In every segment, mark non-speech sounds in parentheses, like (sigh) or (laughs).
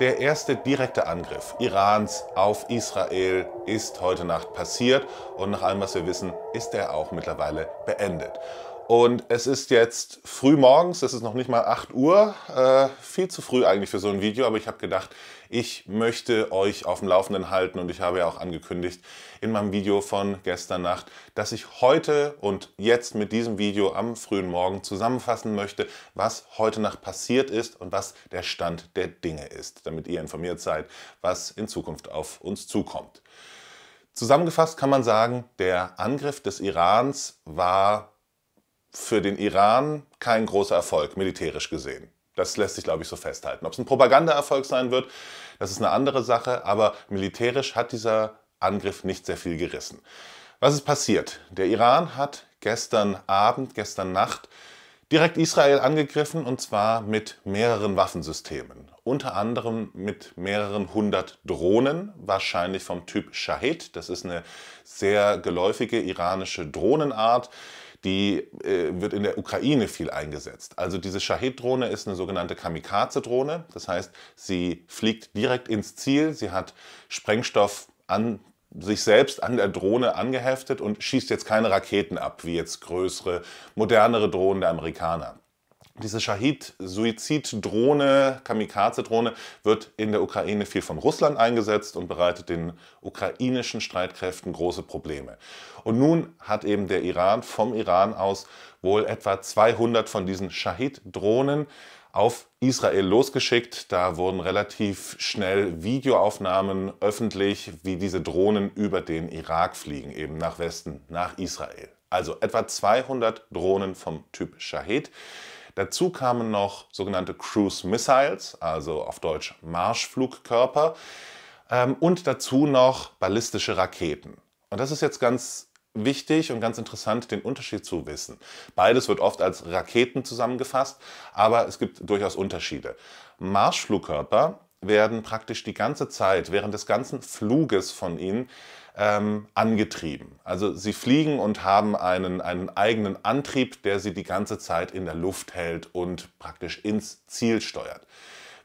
Der erste direkte Angriff Irans auf Israel ist heute Nacht passiert und nach allem, was wir wissen, ist er auch mittlerweile beendet. Und es ist jetzt früh morgens, es ist noch nicht mal 8 Uhr, äh, viel zu früh eigentlich für so ein Video, aber ich habe gedacht, ich möchte euch auf dem Laufenden halten und ich habe ja auch angekündigt in meinem Video von gestern Nacht, dass ich heute und jetzt mit diesem Video am frühen Morgen zusammenfassen möchte, was heute Nacht passiert ist und was der Stand der Dinge ist, damit ihr informiert seid, was in Zukunft auf uns zukommt. Zusammengefasst kann man sagen, der Angriff des Irans war für den Iran kein großer Erfolg, militärisch gesehen. Das lässt sich, glaube ich, so festhalten. Ob es ein Propagandaerfolg sein wird, das ist eine andere Sache, aber militärisch hat dieser Angriff nicht sehr viel gerissen. Was ist passiert? Der Iran hat gestern Abend, gestern Nacht direkt Israel angegriffen und zwar mit mehreren Waffensystemen. Unter anderem mit mehreren hundert Drohnen, wahrscheinlich vom Typ Shahid. Das ist eine sehr geläufige iranische Drohnenart die äh, wird in der Ukraine viel eingesetzt. Also diese Shahid-Drohne ist eine sogenannte Kamikaze-Drohne. Das heißt, sie fliegt direkt ins Ziel, sie hat Sprengstoff an sich selbst an der Drohne angeheftet und schießt jetzt keine Raketen ab, wie jetzt größere, modernere Drohnen der Amerikaner. Diese shahid suizid drohne Kamikaze-Drohne, wird in der Ukraine viel von Russland eingesetzt und bereitet den ukrainischen Streitkräften große Probleme. Und nun hat eben der Iran vom Iran aus wohl etwa 200 von diesen Shahid-Drohnen auf Israel losgeschickt. Da wurden relativ schnell Videoaufnahmen öffentlich, wie diese Drohnen über den Irak fliegen, eben nach Westen, nach Israel. Also etwa 200 Drohnen vom Typ Shahid Dazu kamen noch sogenannte Cruise Missiles, also auf Deutsch Marschflugkörper, ähm, und dazu noch ballistische Raketen. Und das ist jetzt ganz wichtig und ganz interessant, den Unterschied zu wissen. Beides wird oft als Raketen zusammengefasst, aber es gibt durchaus Unterschiede. Marschflugkörper werden praktisch die ganze Zeit, während des ganzen Fluges von ihnen, ähm, angetrieben. Also sie fliegen und haben einen, einen eigenen Antrieb, der sie die ganze Zeit in der Luft hält und praktisch ins Ziel steuert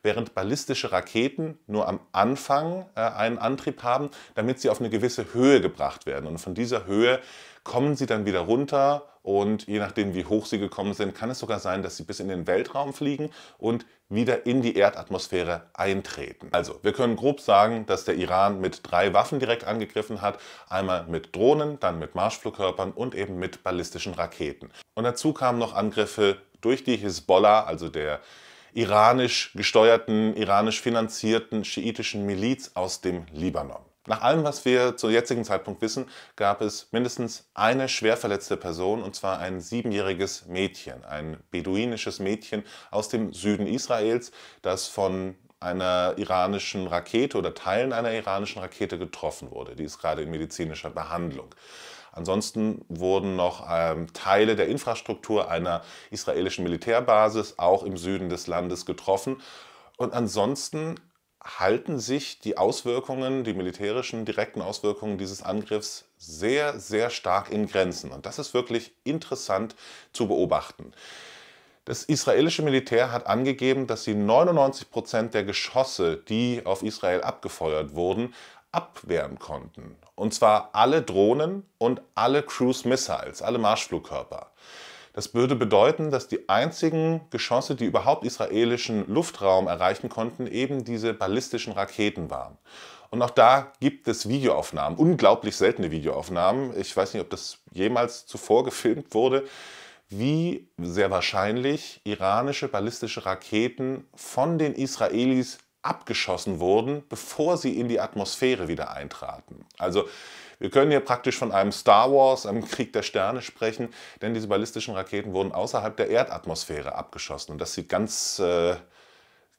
während ballistische Raketen nur am Anfang äh, einen Antrieb haben, damit sie auf eine gewisse Höhe gebracht werden. Und von dieser Höhe kommen sie dann wieder runter und je nachdem, wie hoch sie gekommen sind, kann es sogar sein, dass sie bis in den Weltraum fliegen und wieder in die Erdatmosphäre eintreten. Also, wir können grob sagen, dass der Iran mit drei Waffen direkt angegriffen hat. Einmal mit Drohnen, dann mit Marschflugkörpern und eben mit ballistischen Raketen. Und dazu kamen noch Angriffe durch die Hisbollah, also der iranisch gesteuerten, iranisch finanzierten schiitischen Miliz aus dem Libanon. Nach allem, was wir zu jetzigen Zeitpunkt wissen, gab es mindestens eine schwer verletzte Person, und zwar ein siebenjähriges Mädchen, ein beduinisches Mädchen aus dem Süden Israels, das von einer iranischen Rakete oder Teilen einer iranischen Rakete getroffen wurde. Die ist gerade in medizinischer Behandlung. Ansonsten wurden noch ähm, Teile der Infrastruktur einer israelischen Militärbasis auch im Süden des Landes getroffen. Und ansonsten halten sich die Auswirkungen, die militärischen direkten Auswirkungen dieses Angriffs sehr, sehr stark in Grenzen. Und das ist wirklich interessant zu beobachten. Das israelische Militär hat angegeben, dass sie 99 Prozent der Geschosse, die auf Israel abgefeuert wurden, abwehren konnten. Und zwar alle Drohnen und alle Cruise Missiles, also alle Marschflugkörper. Das würde bedeuten, dass die einzigen Geschosse, die überhaupt israelischen Luftraum erreichen konnten, eben diese ballistischen Raketen waren. Und auch da gibt es Videoaufnahmen, unglaublich seltene Videoaufnahmen. Ich weiß nicht, ob das jemals zuvor gefilmt wurde, wie sehr wahrscheinlich iranische ballistische Raketen von den Israelis abgeschossen wurden, bevor sie in die Atmosphäre wieder eintraten. Also wir können hier praktisch von einem Star Wars, einem (laughs) Krieg der Sterne sprechen, denn diese ballistischen Raketen wurden außerhalb der Erdatmosphäre abgeschossen. Und das sieht ganz, äh,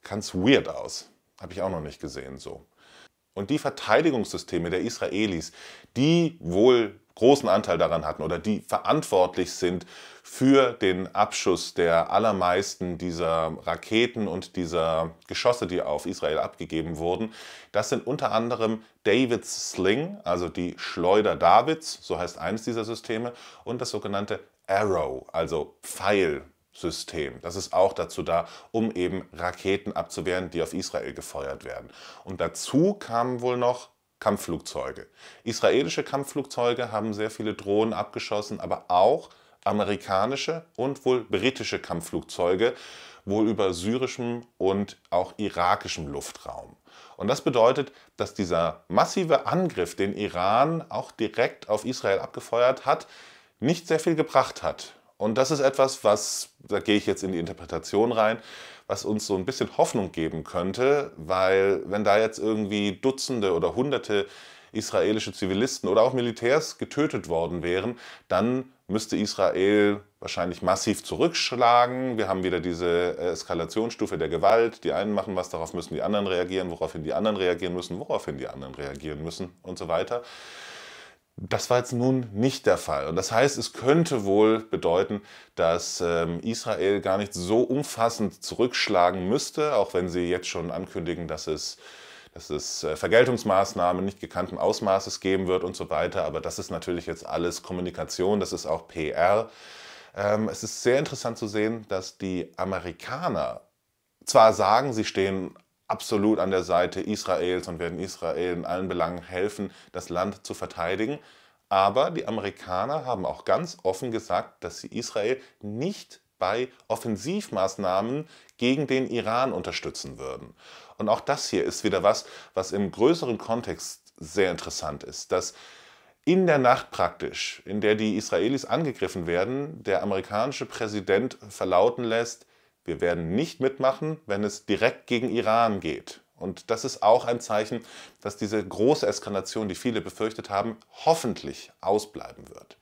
ganz weird aus. Habe ich auch noch nicht gesehen so. Und die Verteidigungssysteme der Israelis, die wohl großen Anteil daran hatten oder die verantwortlich sind für den Abschuss der allermeisten dieser Raketen und dieser Geschosse, die auf Israel abgegeben wurden. Das sind unter anderem David's Sling, also die Schleuder Davids, so heißt eines dieser Systeme, und das sogenannte Arrow, also Pfeil, System. Das ist auch dazu da, um eben Raketen abzuwehren, die auf Israel gefeuert werden. Und dazu kamen wohl noch Kampfflugzeuge. Israelische Kampfflugzeuge haben sehr viele Drohnen abgeschossen, aber auch amerikanische und wohl britische Kampfflugzeuge, wohl über syrischem und auch irakischem Luftraum. Und das bedeutet, dass dieser massive Angriff, den Iran auch direkt auf Israel abgefeuert hat, nicht sehr viel gebracht hat. Und das ist etwas, was, da gehe ich jetzt in die Interpretation rein, was uns so ein bisschen Hoffnung geben könnte, weil wenn da jetzt irgendwie Dutzende oder Hunderte israelische Zivilisten oder auch Militärs getötet worden wären, dann müsste Israel wahrscheinlich massiv zurückschlagen. Wir haben wieder diese äh, Eskalationsstufe der Gewalt. Die einen machen was, darauf müssen die anderen reagieren, woraufhin die anderen reagieren müssen, woraufhin die anderen reagieren müssen und so weiter. Das war jetzt nun nicht der Fall. Und das heißt, es könnte wohl bedeuten, dass ähm, Israel gar nicht so umfassend zurückschlagen müsste, auch wenn sie jetzt schon ankündigen, dass es dass es äh, Vergeltungsmaßnahmen nicht gekannten Ausmaßes geben wird und so weiter. Aber das ist natürlich jetzt alles Kommunikation, das ist auch PR. Ähm, es ist sehr interessant zu sehen, dass die Amerikaner zwar sagen, sie stehen absolut an der Seite Israels und werden Israel in allen Belangen helfen, das Land zu verteidigen. Aber die Amerikaner haben auch ganz offen gesagt, dass sie Israel nicht bei Offensivmaßnahmen gegen den Iran unterstützen würden. Und auch das hier ist wieder was, was im größeren Kontext sehr interessant ist, dass in der Nacht praktisch, in der die Israelis angegriffen werden, der amerikanische Präsident verlauten lässt, wir werden nicht mitmachen, wenn es direkt gegen Iran geht. Und das ist auch ein Zeichen, dass diese große Eskalation, die viele befürchtet haben, hoffentlich ausbleiben wird.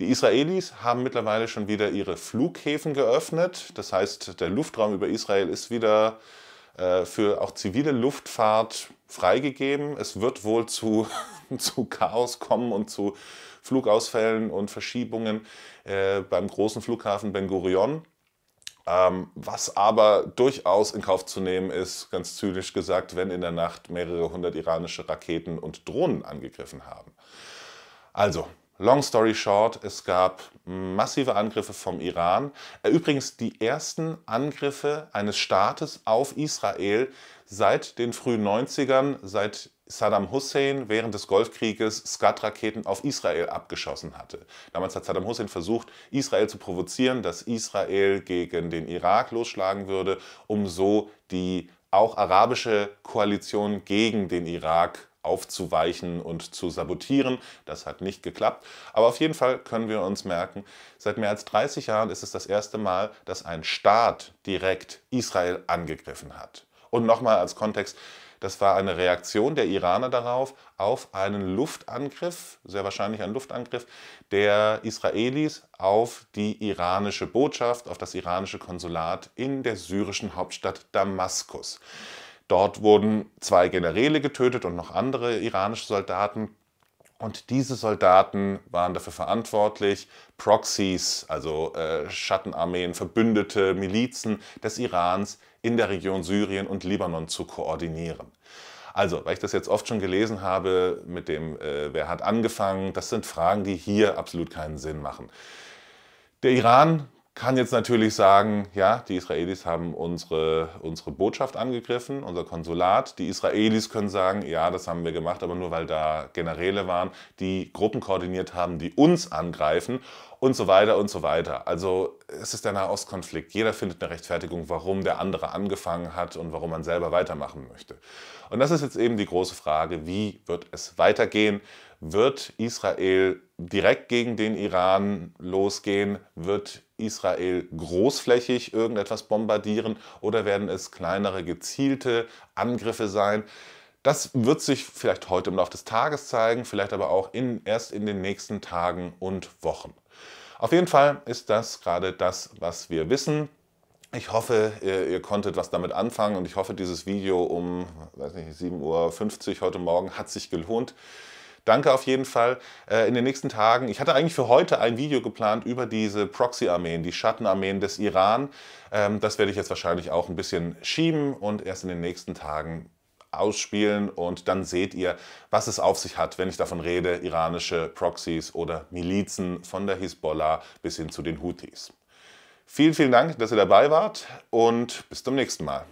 Die Israelis haben mittlerweile schon wieder ihre Flughäfen geöffnet. Das heißt, der Luftraum über Israel ist wieder äh, für auch zivile Luftfahrt freigegeben. Es wird wohl zu, (laughs) zu Chaos kommen und zu Flugausfällen und Verschiebungen äh, beim großen Flughafen Ben Gurion. Ähm, was aber durchaus in Kauf zu nehmen ist, ganz zynisch gesagt, wenn in der Nacht mehrere hundert iranische Raketen und Drohnen angegriffen haben. Also, long story short, es gab massive Angriffe vom Iran. Äh, übrigens die ersten Angriffe eines Staates auf Israel seit den frühen 90ern, seit Saddam Hussein während des Golfkrieges Scud-Raketen auf Israel abgeschossen hatte. Damals hat Saddam Hussein versucht, Israel zu provozieren, dass Israel gegen den Irak losschlagen würde, um so die auch arabische Koalition gegen den Irak aufzuweichen und zu sabotieren. Das hat nicht geklappt. Aber auf jeden Fall können wir uns merken, seit mehr als 30 Jahren ist es das erste Mal, dass ein Staat direkt Israel angegriffen hat. Und nochmal als Kontext, das war eine Reaktion der Iraner darauf auf einen Luftangriff, sehr wahrscheinlich einen Luftangriff der Israelis auf die iranische Botschaft, auf das iranische Konsulat in der syrischen Hauptstadt Damaskus. Dort wurden zwei Generäle getötet und noch andere iranische Soldaten. Und diese Soldaten waren dafür verantwortlich, Proxys, also äh, Schattenarmeen, verbündete Milizen des Irans in der Region Syrien und Libanon zu koordinieren. Also, weil ich das jetzt oft schon gelesen habe mit dem, äh, wer hat angefangen, das sind Fragen, die hier absolut keinen Sinn machen. Der Iran kann jetzt natürlich sagen, ja, die Israelis haben unsere, unsere Botschaft angegriffen, unser Konsulat. Die Israelis können sagen, ja, das haben wir gemacht, aber nur weil da Generäle waren, die Gruppen koordiniert haben, die uns angreifen und so weiter und so weiter. Also es ist der Nahostkonflikt. Jeder findet eine Rechtfertigung, warum der andere angefangen hat und warum man selber weitermachen möchte. Und das ist jetzt eben die große Frage, wie wird es weitergehen? Wird Israel direkt gegen den Iran losgehen? Wird Israel großflächig irgendetwas bombardieren oder werden es kleinere gezielte Angriffe sein? Das wird sich vielleicht heute im Laufe des Tages zeigen, vielleicht aber auch in, erst in den nächsten Tagen und Wochen. Auf jeden Fall ist das gerade das, was wir wissen. Ich hoffe, ihr, ihr, konntet was damit anfangen und ich hoffe, dieses Video um 7.50 Uhr heute Morgen hat sich gelohnt. Danke auf jeden Fall. Äh, in den nächsten Tagen, ich hatte eigentlich für heute ein Video geplant über diese Proxy-Armeen, die Schattenarmeen des Iran. Ähm, das werde ich jetzt wahrscheinlich auch ein bisschen schieben und erst in den nächsten Tagen ausspielen und dann seht ihr, was es auf sich hat, wenn ich davon rede, iranische Proxys oder Milizen von der Hisbollah bis hin zu den Houthis. Vielen, vielen Dank, dass ihr dabei wart und bis zum nächsten Mal.